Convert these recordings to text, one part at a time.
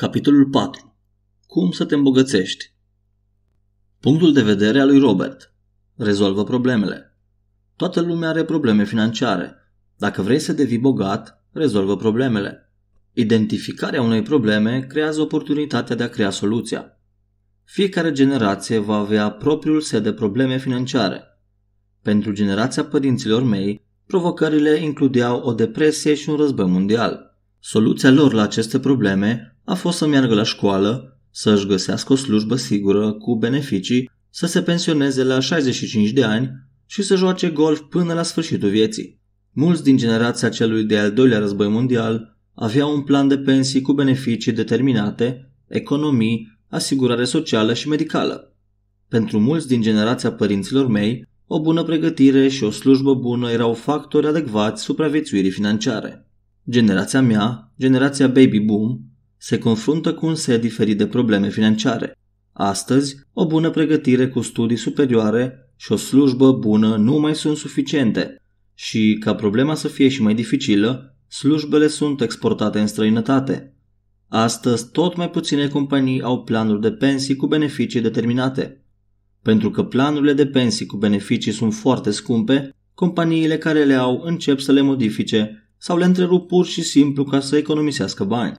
Capitolul 4. Cum să te îmbogățești? Punctul de vedere al lui Robert. Rezolvă problemele. Toată lumea are probleme financiare. Dacă vrei să devii bogat, rezolvă problemele. Identificarea unei probleme creează oportunitatea de a crea soluția. Fiecare generație va avea propriul set de probleme financiare. Pentru generația părinților mei, provocările includeau o depresie și un război mondial. Soluția lor la aceste probleme a fost să meargă la școală, să-și găsească o slujbă sigură cu beneficii, să se pensioneze la 65 de ani și să joace golf până la sfârșitul vieții. Mulți din generația celui de-al doilea război mondial aveau un plan de pensii cu beneficii determinate, economii, asigurare socială și medicală. Pentru mulți din generația părinților mei, o bună pregătire și o slujbă bună erau factori adecvați supraviețuirii financiare. Generația mea, generația Baby Boom, se confruntă cu un set diferit de probleme financiare. Astăzi, o bună pregătire cu studii superioare și o slujbă bună nu mai sunt suficiente și, ca problema să fie și mai dificilă, slujbele sunt exportate în străinătate. Astăzi, tot mai puține companii au planuri de pensii cu beneficii determinate. Pentru că planurile de pensii cu beneficii sunt foarte scumpe, companiile care le au încep să le modifice sau le întrerup pur și simplu ca să economisească bani.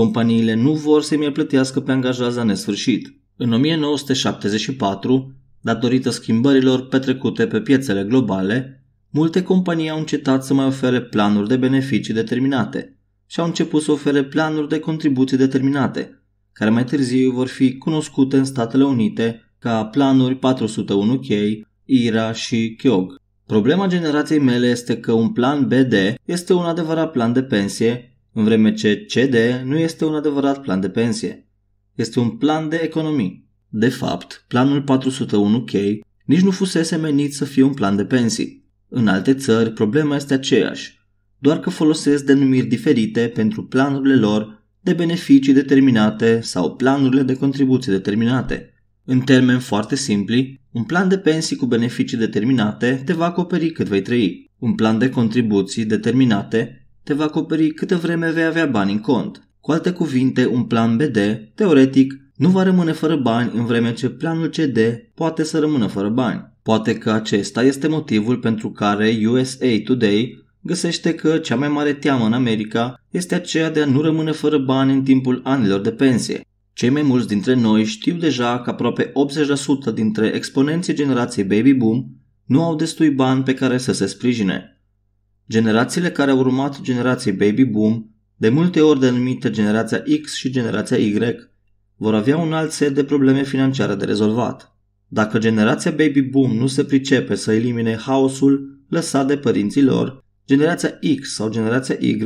Companiile nu vor să mai plătească pe angajați la nesfârșit. În 1974, datorită schimbărilor petrecute pe piețele globale, multe companii au încetat să mai ofere planuri de beneficii determinate și au început să ofere planuri de contribuții determinate, care mai târziu vor fi cunoscute în Statele Unite ca planuri 401K, IRA și KYOG. Problema generației mele este că un plan BD este un adevărat plan de pensie în vreme ce CD nu este un adevărat plan de pensie. Este un plan de economii. De fapt, planul 401K nici nu fusese menit să fie un plan de pensii. În alte țări, problema este aceeași, doar că folosesc denumiri diferite pentru planurile lor de beneficii determinate sau planurile de contribuții determinate. În termeni foarte simpli, un plan de pensii cu beneficii determinate te va acoperi cât vei trăi. Un plan de contribuții determinate te va acoperi câtă vreme vei avea bani în cont. Cu alte cuvinte, un plan BD, teoretic, nu va rămâne fără bani în vreme ce planul CD poate să rămână fără bani. Poate că acesta este motivul pentru care USA Today găsește că cea mai mare teamă în America este aceea de a nu rămâne fără bani în timpul anilor de pensie. Cei mai mulți dintre noi știu deja că aproape 80% dintre exponenții generației Baby Boom nu au destui bani pe care să se sprijine. Generațiile care au urmat generației Baby Boom, de multe ori denumită generația X și generația Y, vor avea un alt set de probleme financiare de rezolvat. Dacă generația Baby Boom nu se pricepe să elimine haosul lăsat de părinții lor, generația X sau generația Y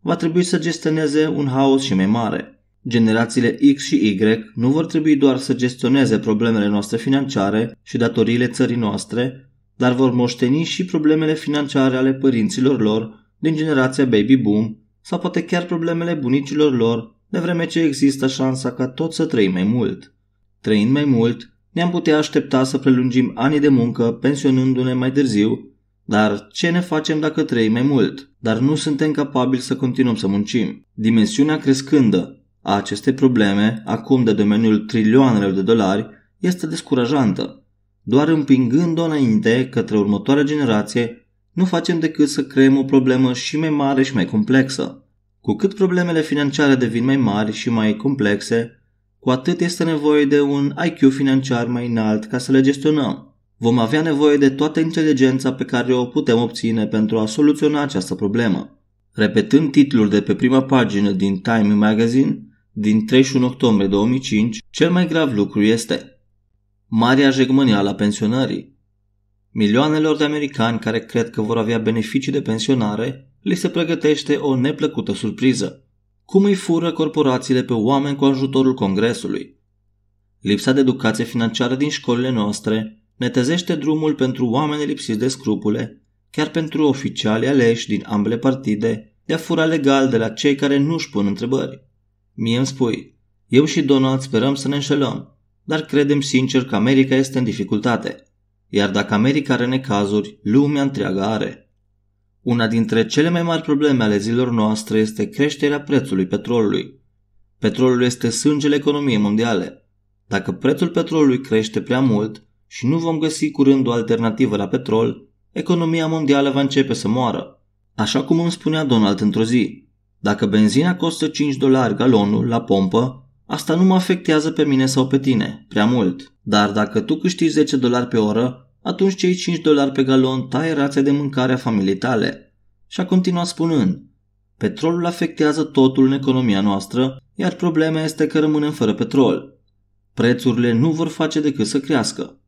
va trebui să gestioneze un haos și mai mare. Generațiile X și Y nu vor trebui doar să gestioneze problemele noastre financiare și datoriile țării noastre, dar vor moșteni și problemele financiare ale părinților lor din generația baby boom sau poate chiar problemele bunicilor lor, de vreme ce există șansa ca tot să trăim mai mult. Trăind mai mult, ne-am putea aștepta să prelungim anii de muncă pensionându-ne mai târziu, dar ce ne facem dacă trăim mai mult, dar nu suntem capabili să continuăm să muncim? Dimensiunea crescândă a acestei probleme, acum de domeniul trilioanelor de dolari, este descurajantă. Doar împingând-o înainte către următoarea generație, nu facem decât să creăm o problemă și mai mare și mai complexă. Cu cât problemele financiare devin mai mari și mai complexe, cu atât este nevoie de un IQ financiar mai înalt ca să le gestionăm. Vom avea nevoie de toată inteligența pe care o putem obține pentru a soluționa această problemă. Repetând titlul de pe prima pagină din Time Magazine din 31 octombrie 2005, cel mai grav lucru este marea jegmăneală a pensionării. Milioanelor de americani care cred că vor avea beneficii de pensionare, li se pregătește o neplăcută surpriză. Cum îi fură corporațiile pe oameni cu ajutorul Congresului? Lipsa de educație financiară din școlile noastre netezește drumul pentru oameni lipsiți de scrupule, chiar pentru oficiali aleși din ambele partide, de a fura legal de la cei care nu-și pun întrebări. Mie îmi spui, eu și Donald sperăm să ne înșelăm, dar credem sincer că America este în dificultate. Iar dacă America are necazuri, lumea întreagă are. Una dintre cele mai mari probleme ale zilor noastre este creșterea prețului petrolului. Petrolul este sângele economiei mondiale. Dacă prețul petrolului crește prea mult și nu vom găsi curând o alternativă la petrol, economia mondială va începe să moară. Așa cum îmi spunea Donald într-o zi, dacă benzina costă 5 dolari galonul la pompă, Asta nu mă afectează pe mine sau pe tine, prea mult. Dar dacă tu câștigi 10 dolari pe oră, atunci cei 5 dolari pe galon taie rația de mâncare a familiei tale. Și a continuat spunând, petrolul afectează totul în economia noastră, iar problema este că rămânem fără petrol. Prețurile nu vor face decât să crească.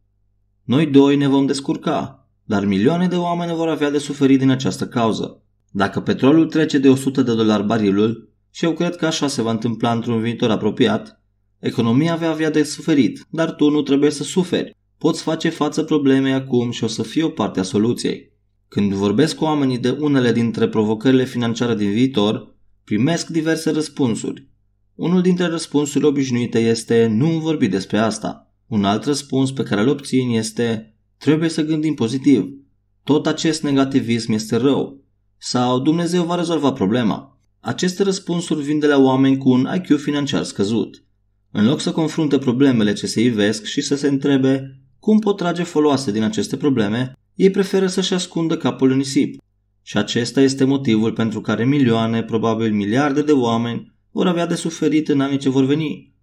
Noi doi ne vom descurca, dar milioane de oameni vor avea de suferit din această cauză. Dacă petrolul trece de 100 de dolari barilul, și eu cred că așa se va întâmpla într-un viitor apropiat. Economia va avea de suferit, dar tu nu trebuie să suferi. Poți face față problemei acum și o să fii o parte a soluției. Când vorbesc cu oamenii de unele dintre provocările financiare din viitor, primesc diverse răspunsuri. Unul dintre răspunsurile obișnuite este nu vorbi despre asta. Un alt răspuns pe care îl obțin este trebuie să gândim pozitiv. Tot acest negativism este rău. Sau Dumnezeu va rezolva problema. Aceste răspunsuri vin de la oameni cu un IQ financiar scăzut. În loc să confrunte problemele ce se ivesc și să se întrebe cum pot trage foloase din aceste probleme, ei preferă să-și ascundă capul în nisip. Și acesta este motivul pentru care milioane, probabil miliarde de oameni vor avea de suferit în anii ce vor veni.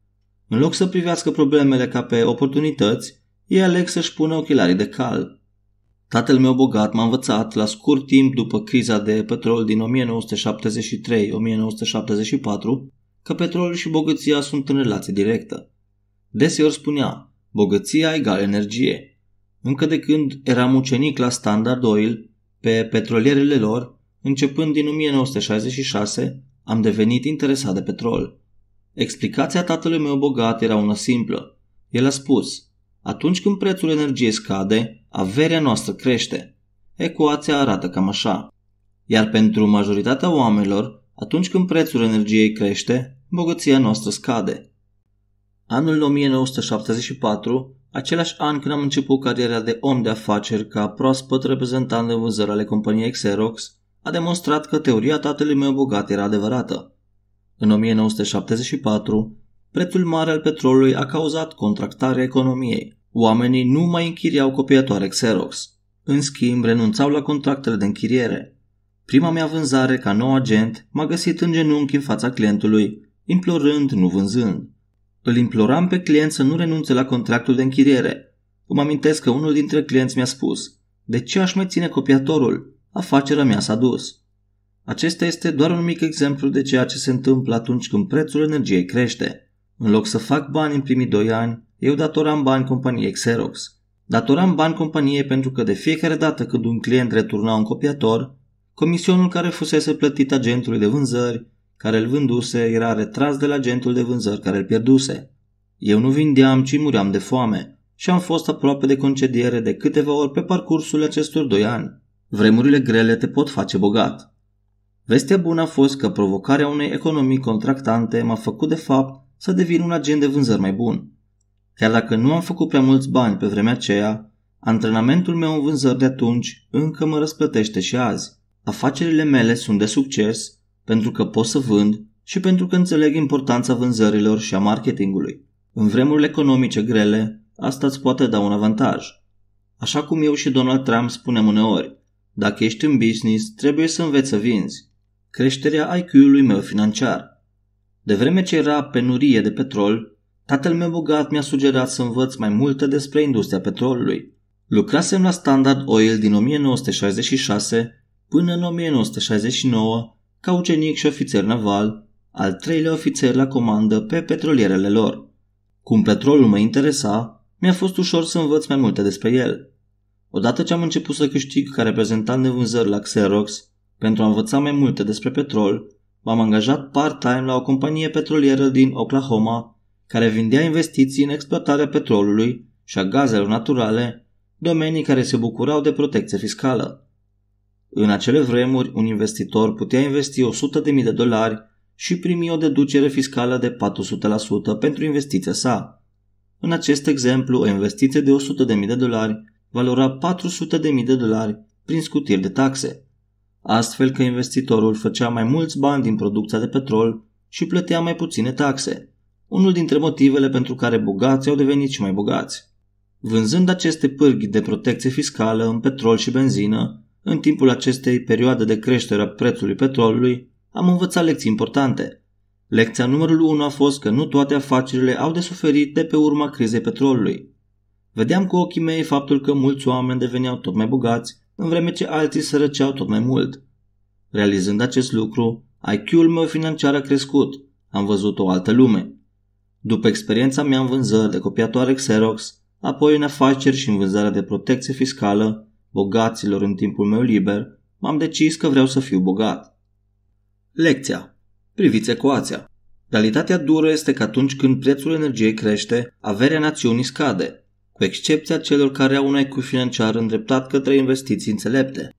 În loc să privească problemele ca pe oportunități, ei aleg să-și pună ochelarii de cal Tatăl meu bogat m-a învățat la scurt timp după criza de petrol din 1973-1974 că petrolul și bogăția sunt în relație directă. Deseori spunea, bogăția egal energie. Încă de când eram ucenic la Standard Oil, pe petrolierele lor, începând din 1966, am devenit interesat de petrol. Explicația tatălui meu bogat era una simplă. El a spus, atunci când prețul energiei scade, Averea noastră crește. Ecuația arată cam așa. Iar pentru majoritatea oamenilor, atunci când prețul energiei crește, bogăția noastră scade. Anul 1974, același an când am început cariera de om de afaceri ca proaspăt reprezentant de vânzări ale companiei Xerox, a demonstrat că teoria tatălui meu bogat era adevărată. În 1974, prețul mare al petrolului a cauzat contractarea economiei, Oamenii nu mai închiriau copiatoare Xerox. În schimb, renunțau la contractele de închiriere. Prima mea vânzare ca nou agent m-a găsit în genunchi în fața clientului, implorând, nu vânzând. Îl imploram pe client să nu renunțe la contractul de închiriere. Îmi amintesc că unul dintre clienți mi-a spus De ce aș mai ține copiatorul? Afacerea mea s-a dus. Acesta este doar un mic exemplu de ceea ce se întâmplă atunci când prețul energiei crește. În loc să fac bani în primii doi ani, eu datoram bani companiei Xerox. Datoram bani companiei pentru că de fiecare dată când un client returna un copiator, comisionul care fusese plătit agentului de vânzări, care îl vânduse, era retras de la agentul de vânzări care îl pierduse. Eu nu vindeam, ci muream de foame și am fost aproape de concediere de câteva ori pe parcursul acestor doi ani. Vremurile grele te pot face bogat. Vestea bună a fost că provocarea unei economii contractante m-a făcut de fapt să devin un agent de vânzări mai bun. Chiar dacă nu am făcut prea mulți bani pe vremea aceea, antrenamentul meu în vânzări de atunci încă mă răsplătește și azi. Afacerile mele sunt de succes pentru că pot să vând și pentru că înțeleg importanța vânzărilor și a marketingului. În vremurile economice grele, asta îți poate da un avantaj. Așa cum eu și Donald Trump spunem uneori, dacă ești în business, trebuie să înveți să vinzi. Creșterea IQ-ului meu financiar. De vreme ce era penurie de petrol, Tatăl meu bogat mi-a sugerat să învăț mai multe despre industria petrolului. Lucrasem la Standard Oil din 1966 până în 1969 ca ucenic și ofițer naval, al treilea ofițer la comandă pe petrolierele lor. Cum petrolul mă interesa, mi-a fost ușor să învăț mai multe despre el. Odată ce am început să câștig ca reprezentant de vânzări la Xerox, pentru a învăța mai multe despre petrol, m-am angajat part-time la o companie petrolieră din Oklahoma care vindea investiții în exploatarea petrolului și a gazelor naturale, domenii care se bucurau de protecție fiscală. În acele vremuri, un investitor putea investi 100.000 de dolari și primi o deducere fiscală de 400% pentru investiția sa. În acest exemplu, o investiție de 100.000 de dolari valora 400.000 de dolari prin scutiri de taxe, astfel că investitorul făcea mai mulți bani din producția de petrol și plătea mai puține taxe unul dintre motivele pentru care bogații au devenit și mai bogați. Vânzând aceste pârghi de protecție fiscală în petrol și benzină, în timpul acestei perioade de creștere a prețului petrolului, am învățat lecții importante. Lecția numărul 1 a fost că nu toate afacerile au de suferit de pe urma crizei petrolului. Vedeam cu ochii mei faptul că mulți oameni deveneau tot mai bogați, în vreme ce alții sărăceau tot mai mult. Realizând acest lucru, IQ-ul meu financiar a crescut, am văzut o altă lume după experiența mea în vânzări de copiatoare Xerox, apoi în afaceri și în vânzarea de protecție fiscală, bogaților în timpul meu liber, m-am decis că vreau să fiu bogat. Lecția. Priviți ecuația. Realitatea dură este că atunci când prețul energiei crește, averea națiunii scade, cu excepția celor care au un IQ financiar îndreptat către investiții înțelepte.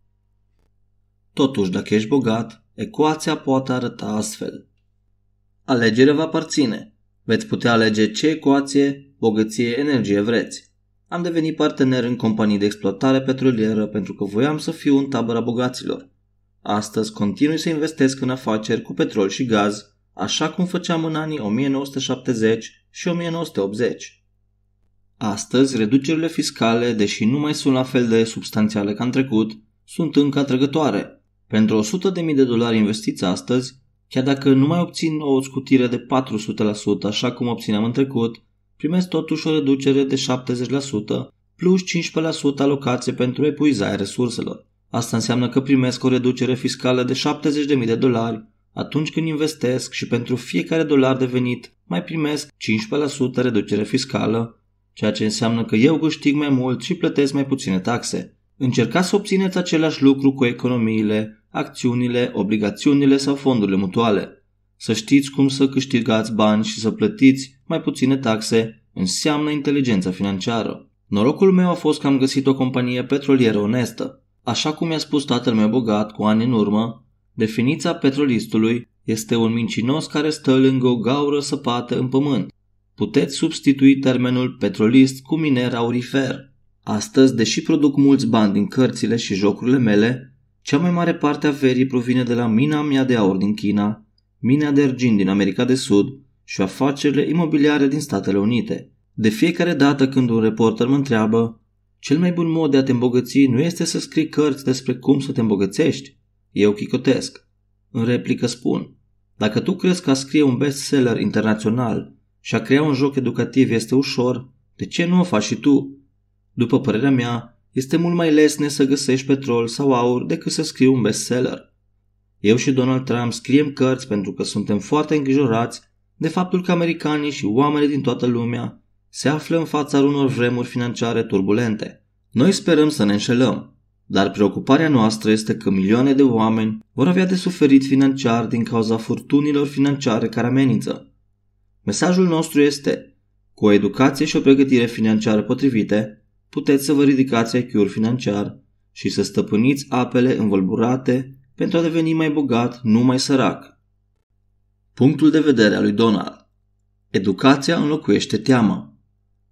Totuși, dacă ești bogat, ecuația poate arăta astfel. Alegerea va aparține Veți putea alege ce ecuație, bogăție, energie vreți. Am devenit partener în companii de exploatare petrolieră pentru că voiam să fiu în tabăra bogaților. Astăzi continui să investesc în afaceri cu petrol și gaz, așa cum făceam în anii 1970 și 1980. Astăzi, reducerile fiscale, deși nu mai sunt la fel de substanțiale ca în trecut, sunt încă atrăgătoare. Pentru 100.000 de dolari investiți astăzi, Chiar dacă nu mai obțin o scutire de 400%, așa cum obțineam în trecut, primesc totuși o reducere de 70% plus 15% alocație pentru epuizarea resurselor. Asta înseamnă că primesc o reducere fiscală de 70.000 de dolari atunci când investesc și pentru fiecare dolar de venit mai primesc 15% reducere fiscală, ceea ce înseamnă că eu câștig mai mult și plătesc mai puține taxe. Încercați să obțineți același lucru cu economiile acțiunile, obligațiunile sau fondurile mutuale. Să știți cum să câștigați bani și să plătiți mai puține taxe înseamnă inteligența financiară. Norocul meu a fost că am găsit o companie petrolieră onestă. Așa cum mi-a spus tatăl meu bogat cu ani în urmă, definiția petrolistului este un mincinos care stă lângă o gaură săpată în pământ. Puteți substitui termenul petrolist cu miner aurifer. Astăzi, deși produc mulți bani din cărțile și jocurile mele, cea mai mare parte a verii provine de la mina mea de aur din China, mina de argint din America de Sud și afacerile imobiliare din Statele Unite. De fiecare dată când un reporter mă întreabă, cel mai bun mod de a te îmbogăți nu este să scrii cărți despre cum să te îmbogățești. Eu chicotesc. În replică spun, dacă tu crezi că a scrie un bestseller internațional și a crea un joc educativ este ușor, de ce nu o faci și tu? După părerea mea, este mult mai lesne să găsești petrol sau aur decât să scrii un bestseller. Eu și Donald Trump scriem cărți pentru că suntem foarte îngrijorați de faptul că americanii și oamenii din toată lumea se află în fața unor vremuri financiare turbulente. Noi sperăm să ne înșelăm, dar preocuparea noastră este că milioane de oameni vor avea de suferit financiar din cauza furtunilor financiare care amenință. Mesajul nostru este, cu o educație și o pregătire financiară potrivite, puteți să vă ridicați IQ-ul financiar și să stăpâniți apele învolburate pentru a deveni mai bogat, nu mai sărac. Punctul de vedere al lui Donald Educația înlocuiește teama.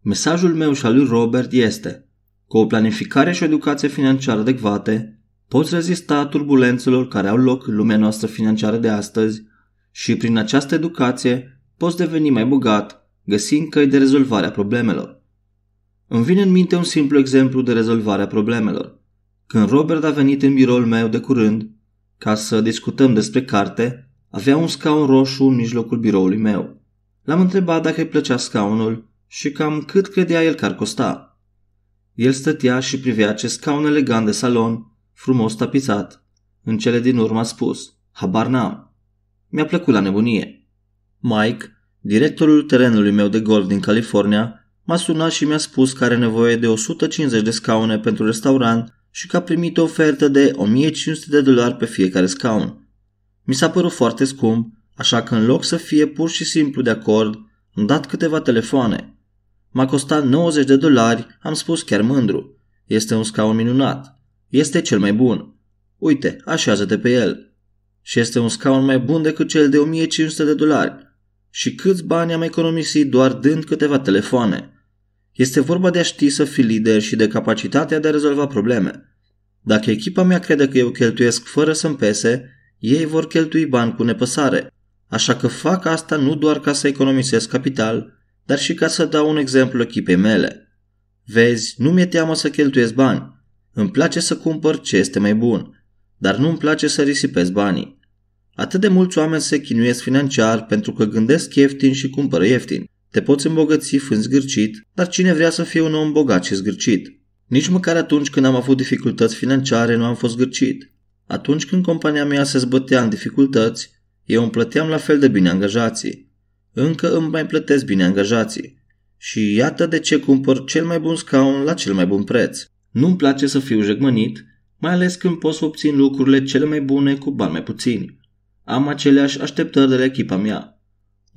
Mesajul meu și al lui Robert este cu o planificare și o educație financiară adecvate poți rezista turbulențelor care au loc în lumea noastră financiară de astăzi și prin această educație poți deveni mai bogat, găsind căi de rezolvare a problemelor. Îmi vine în minte un simplu exemplu de rezolvare a problemelor. Când Robert a venit în biroul meu de curând, ca să discutăm despre carte, avea un scaun roșu în mijlocul biroului meu. L-am întrebat dacă îi plăcea scaunul și cam cât credea el că ar costa. El stătea și privea acest scaun elegant de salon, frumos tapizat. În cele din urmă a spus, habar n-am. Mi-a plăcut la nebunie. Mike, directorul terenului meu de golf din California, m-a sunat și mi-a spus că are nevoie de 150 de scaune pentru restaurant și că a primit o ofertă de 1500 de dolari pe fiecare scaun. Mi s-a părut foarte scump, așa că în loc să fie pur și simplu de acord, am dat câteva telefoane. M-a costat 90 de dolari, am spus chiar mândru. Este un scaun minunat. Este cel mai bun. Uite, așează-te pe el. Și este un scaun mai bun decât cel de 1500 de dolari. Și câți bani am economisit doar dând câteva telefoane. Este vorba de a ști să fii lider și de capacitatea de a rezolva probleme. Dacă echipa mea crede că eu cheltuiesc fără să-mi pese, ei vor cheltui bani cu nepăsare. Așa că fac asta nu doar ca să economisesc capital, dar și ca să dau un exemplu echipei mele. Vezi, nu mi-e teamă să cheltuiesc bani. Îmi place să cumpăr ce este mai bun, dar nu îmi place să risipez banii. Atât de mulți oameni se chinuiesc financiar pentru că gândesc ieftin și cumpără ieftin. Te poți îmbogăți fiind zgârcit, dar cine vrea să fie un om bogat și zgârcit? Nici măcar atunci când am avut dificultăți financiare nu am fost zgârcit. Atunci când compania mea se zbătea în dificultăți, eu îmi plăteam la fel de bine angajații. Încă îmi mai plătesc bine angajații. Și iată de ce cumpăr cel mai bun scaun la cel mai bun preț. Nu-mi place să fiu jegmănit, mai ales când pot să obțin lucrurile cele mai bune cu bani mai puțini. Am aceleași așteptări de la echipa mea.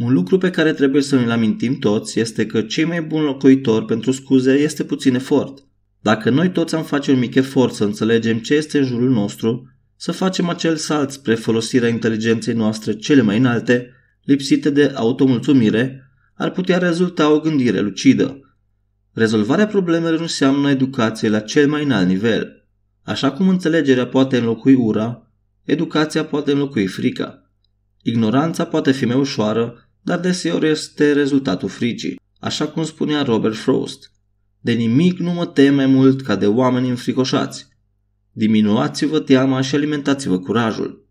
Un lucru pe care trebuie să ne amintim toți este că cei mai buni locuitori pentru scuze este puțin efort. Dacă noi toți am face un mic efort să înțelegem ce este în jurul nostru, să facem acel salt spre folosirea inteligenței noastre cele mai înalte, lipsite de automulțumire, ar putea rezulta o gândire lucidă. Rezolvarea problemelor înseamnă educație la cel mai înalt nivel. Așa cum înțelegerea poate înlocui ura, educația poate înlocui frica. Ignoranța poate fi mai ușoară, dar deseori este rezultatul fricii, așa cum spunea Robert Frost. De nimic nu mă tem mai mult ca de oameni înfricoșați. Diminuați-vă teama și alimentați-vă curajul.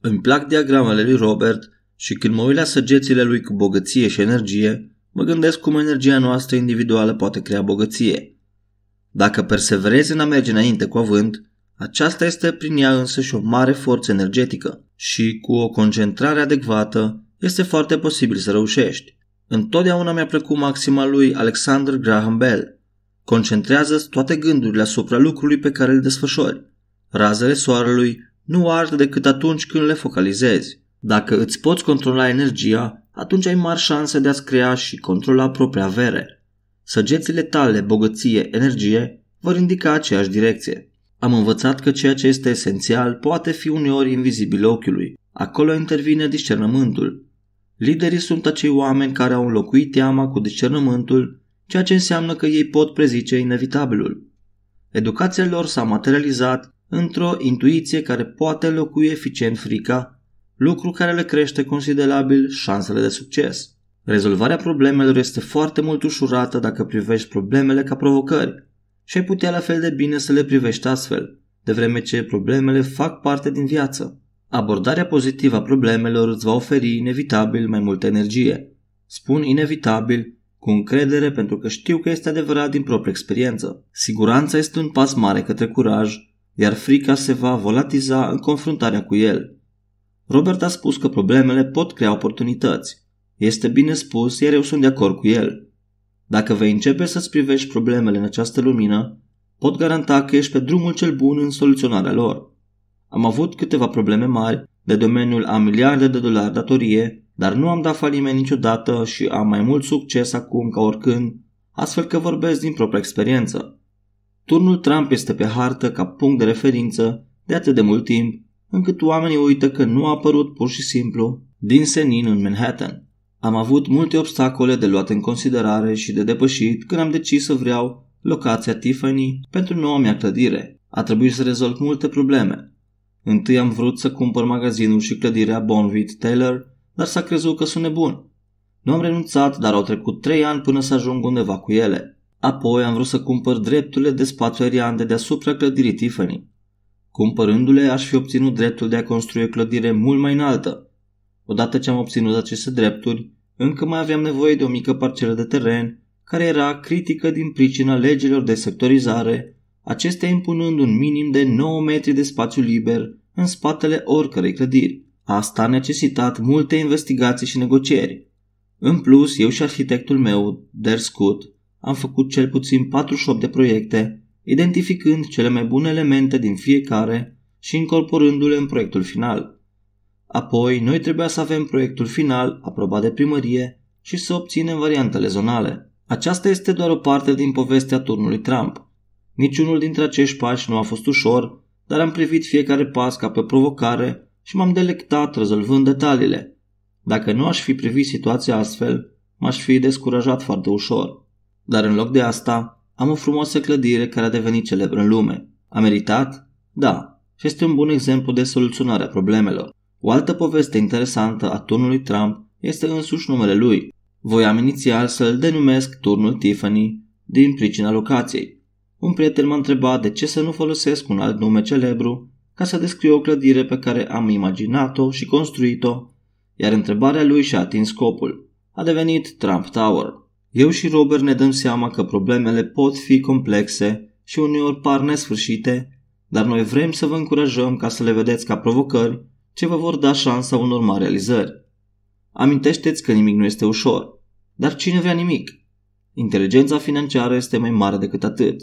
Îmi plac diagramele lui Robert și când mă uit la săgețile lui cu bogăție și energie, mă gândesc cum energia noastră individuală poate crea bogăție. Dacă perseverezi în a merge înainte cu avânt, aceasta este prin ea însă și o mare forță energetică și cu o concentrare adecvată este foarte posibil să reușești. Întotdeauna mi-a plăcut maxima lui Alexander Graham Bell. concentrează toate gândurile asupra lucrului pe care îl desfășori. Razele soarelui nu ard decât atunci când le focalizezi. Dacă îți poți controla energia, atunci ai mari șanse de a-ți crea și controla propria avere. Săgețile tale, bogăție, energie, vor indica aceeași direcție. Am învățat că ceea ce este esențial poate fi uneori invizibil ochiului. Acolo intervine discernământul, Liderii sunt acei oameni care au înlocuit teama cu discernământul, ceea ce înseamnă că ei pot prezice inevitabilul. Educația lor s-a materializat într-o intuiție care poate locui eficient frica, lucru care le crește considerabil șansele de succes. Rezolvarea problemelor este foarte mult ușurată dacă privești problemele ca provocări și ai putea la fel de bine să le privești astfel, de vreme ce problemele fac parte din viață. Abordarea pozitivă a problemelor îți va oferi inevitabil mai multă energie. Spun inevitabil cu încredere pentru că știu că este adevărat din proprie experiență. Siguranța este un pas mare către curaj, iar frica se va volatiza în confruntarea cu el. Robert a spus că problemele pot crea oportunități. Este bine spus, iar eu sunt de acord cu el. Dacă vei începe să-ți privești problemele în această lumină, pot garanta că ești pe drumul cel bun în soluționarea lor. Am avut câteva probleme mari, de domeniul a miliarde de dolari datorie, dar nu am dat faliment niciodată și am mai mult succes acum ca oricând, astfel că vorbesc din propria experiență. Turnul Trump este pe hartă ca punct de referință de atât de mult timp, încât oamenii uită că nu a apărut pur și simplu din senin în Manhattan. Am avut multe obstacole de luat în considerare și de depășit când am decis să vreau locația Tiffany pentru noua mea clădire. A trebuit să rezolv multe probleme, Întâi am vrut să cumpăr magazinul și clădirea Bonvit Taylor, dar s-a crezut că sunt nebun. Nu am renunțat, dar au trecut trei ani până să ajung undeva cu ele. Apoi am vrut să cumpăr drepturile de spațiu aerian de deasupra clădirii Tiffany. Cumpărându-le, aș fi obținut dreptul de a construi o clădire mult mai înaltă. Odată ce am obținut aceste drepturi, încă mai aveam nevoie de o mică parcelă de teren, care era critică din pricina legilor de sectorizare acestea impunând un minim de 9 metri de spațiu liber în spatele oricărei clădiri. Asta a necesitat multe investigații și negocieri. În plus, eu și arhitectul meu, Der Scott, am făcut cel puțin 48 de proiecte, identificând cele mai bune elemente din fiecare și incorporându-le în proiectul final. Apoi, noi trebuia să avem proiectul final aprobat de primărie și să obținem variantele zonale. Aceasta este doar o parte din povestea turnului Trump. Niciunul dintre acești pași nu a fost ușor, dar am privit fiecare pas ca pe provocare și m-am delectat rezolvând detaliile. Dacă nu aș fi privit situația astfel, m-aș fi descurajat foarte ușor. Dar în loc de asta, am o frumoasă clădire care a devenit celebră în lume. A meritat? Da, și este un bun exemplu de soluționare a problemelor. O altă poveste interesantă a turnului Trump este însuși numele lui. Voiam inițial să-l denumesc turnul Tiffany din pricina locației, un prieten m-a întrebat de ce să nu folosesc un alt nume celebru ca să descriu o clădire pe care am imaginat-o și construit-o, iar întrebarea lui și-a atins scopul. A devenit Trump Tower. Eu și Robert ne dăm seama că problemele pot fi complexe și uneori par nesfârșite, dar noi vrem să vă încurajăm ca să le vedeți ca provocări ce vă vor da șansa unor mari realizări. Amintește-ți că nimic nu este ușor, dar cine vrea nimic? Inteligența financiară este mai mare decât atât.